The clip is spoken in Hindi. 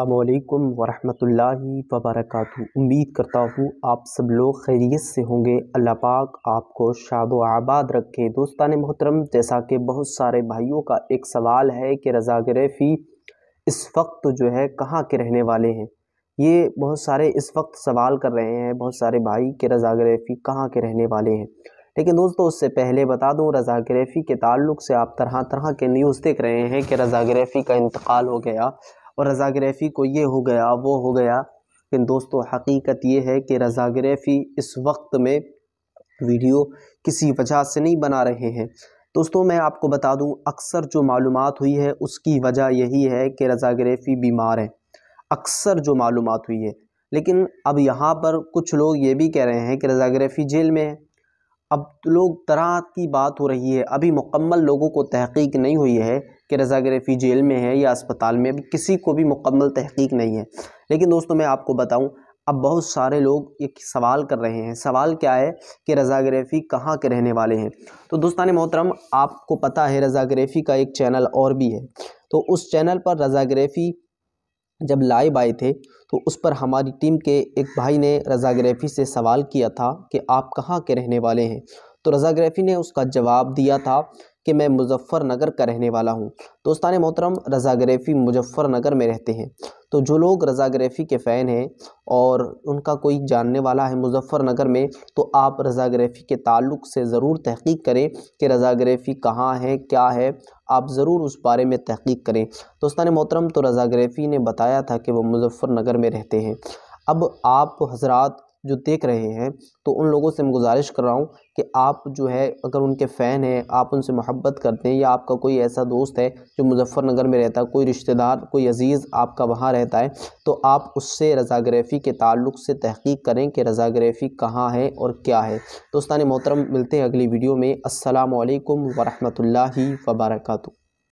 अल्लाम वरहमतुल्लाहि वबरक उम्मीद करता हूँ आप सब लोग खैरियत से होंगे अल्लाह पाक आपको शाद आबाद रखे दोस्तान मोहतरम जैसा कि बहुत सारे भाइयों का एक सवाल है कि रज़ा इस वक्त जो है कहाँ के रहने वाले हैं ये बहुत सारे इस वक्त सवाल कर रहे हैं बहुत सारे भाई कि रज़ा कहाँ के रहने वाले हैं लेकिन दोस्तों उससे पहले बता दूँ रज़ा के ताल्लुक़ से आप तरह तरह के न्यूज़ देख रहे हैं कि रज़ा का इंतकाल हो गया और रज़ाग्रफ़ी को ये हो गया वो हो गया लेकिन दोस्तों हकीकत ये है कि रज़ाग्रफ़ी इस वक्त में वीडियो किसी वजह से नहीं बना रहे हैं दोस्तों मैं आपको बता दूं अक्सर जो मालूम हुई है उसकी वजह यही है कि रज़ाग्रफ़ी बीमार है अक्सर जो मालूम हुई है लेकिन अब यहाँ पर कुछ लोग ये भी कह रहे हैं कि रज़ाग्रफ़ी जेल में है अब लोग तरह की बात हो रही है अभी मुकम्मल लोगों को तहकीक नहीं हुई है कि रज़ा गरफी जेल में है या अस्पताल में अभी किसी को भी मुकम्मल तहकीक नहीं है लेकिन दोस्तों मैं आपको बताऊं अब बहुत सारे लोग ये सवाल कर रहे हैं सवाल क्या है कि रज़ा गरफी कहाँ के रहने वाले हैं तो दोस्तान मोहतरम आपको पता है रज़ा गरफी का एक चैनल और भी है तो उस चैनल पर रज़ा गरफी जब लाइव आए थे तो उस पर हमारी टीम के एक भाई ने रज़ा गरफी से सवाल किया था कि आप कहाँ के रहने वाले हैं तो रज़ा ग्रैफी ने उसका जवाब दिया था कि मैं मुजफ्फ़रनगर का रहने वाला हूँ दोस्तान तो मोहतरम रज़ा ग्रैफी मुजफ्फ़रनगर में रहते हैं तो जो लोग रज़ा ग्रैफी के फ़ैन हैं और उनका कोई जानने वाला है मुजफ्फ़रनगर में तो आप रज़ा ग्रैफी के ताल्लुक़ से ज़रूर तहकीक करें कि रज़ा ग्रैफी कहाँ है क्या है आप ज़रूर उस बारे में तहकीक करें दोस्तान तो मोहतरम तो रज़ा ग्रैफी ने बताया था कि वह मुजफ्फ़रनगर में रहते हैं अब आप हजरात जो देख रहे हैं तो उन लोगों से मैं गुजारिश कर रहा हूँ कि आप जो है अगर उनके फ़ैन हैं आप उनसे मोहब्बत करते हैं या आपका कोई ऐसा दोस्त है जो मुजफ्फरनगर में रहता है कोई रिश्तेदार कोई अज़ीज़ आपका वहाँ रहता है तो आप उससे रज़ाग्रेफ़ी के ताल्लुक से तहकीक करें कि रज़ाग्रेफ़ी कहाँ है और क्या है दोस्तान मोहतरम मिलते हैं अगली वीडियो में असलकम वरहमल वबरकू